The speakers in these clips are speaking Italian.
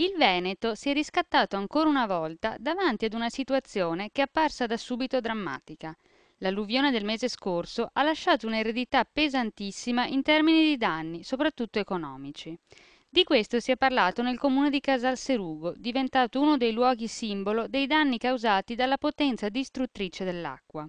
Il Veneto si è riscattato ancora una volta davanti ad una situazione che è apparsa da subito drammatica. L'alluvione del mese scorso ha lasciato un'eredità pesantissima in termini di danni, soprattutto economici. Di questo si è parlato nel comune di Casalserugo, diventato uno dei luoghi simbolo dei danni causati dalla potenza distruttrice dell'acqua.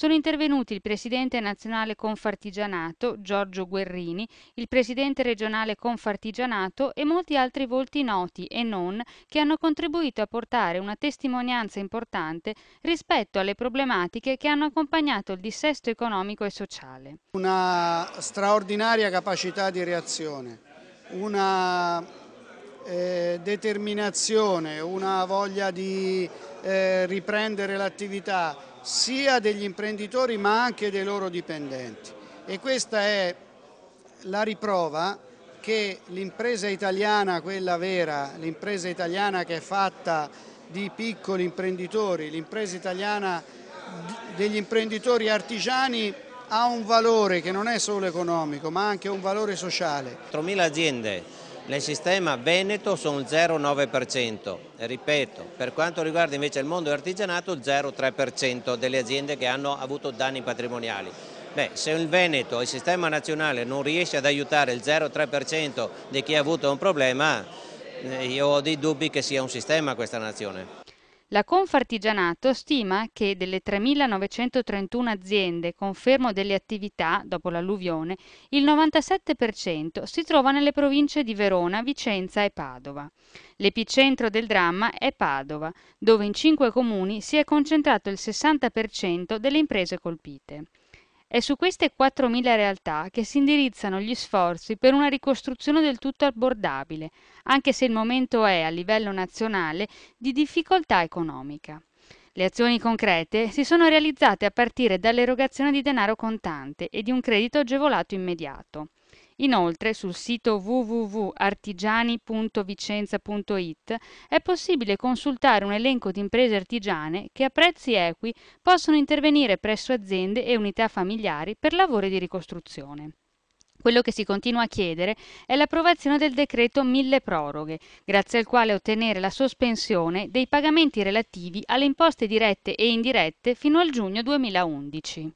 Sono intervenuti il presidente nazionale Confartigianato, Giorgio Guerrini, il presidente regionale Confartigianato e molti altri volti noti e non che hanno contribuito a portare una testimonianza importante rispetto alle problematiche che hanno accompagnato il dissesto economico e sociale. Una straordinaria capacità di reazione, una eh, determinazione, una voglia di eh, riprendere l'attività, sia degli imprenditori ma anche dei loro dipendenti e questa è la riprova che l'impresa italiana, quella vera, l'impresa italiana che è fatta di piccoli imprenditori, l'impresa italiana degli imprenditori artigiani ha un valore che non è solo economico ma anche un valore sociale. 4.000 aziende nel sistema veneto sono 0,9%, ripeto, per quanto riguarda invece il mondo artigianato 0,3% delle aziende che hanno avuto danni patrimoniali. Beh, se il Veneto, il sistema nazionale non riesce ad aiutare il 0,3% di chi ha avuto un problema, eh, io ho dei dubbi che sia un sistema questa nazione. La Confartigianato stima che delle 3.931 aziende con fermo delle attività dopo l'alluvione, il 97% si trova nelle province di Verona, Vicenza e Padova. L'epicentro del dramma è Padova, dove in cinque comuni si è concentrato il 60% delle imprese colpite. È su queste 4.000 realtà che si indirizzano gli sforzi per una ricostruzione del tutto abbordabile, anche se il momento è, a livello nazionale, di difficoltà economica. Le azioni concrete si sono realizzate a partire dall'erogazione di denaro contante e di un credito agevolato immediato. Inoltre sul sito www.artigiani.vicenza.it è possibile consultare un elenco di imprese artigiane che a prezzi equi possono intervenire presso aziende e unità familiari per lavori di ricostruzione. Quello che si continua a chiedere è l'approvazione del decreto mille proroghe, grazie al quale ottenere la sospensione dei pagamenti relativi alle imposte dirette e indirette fino al giugno 2011.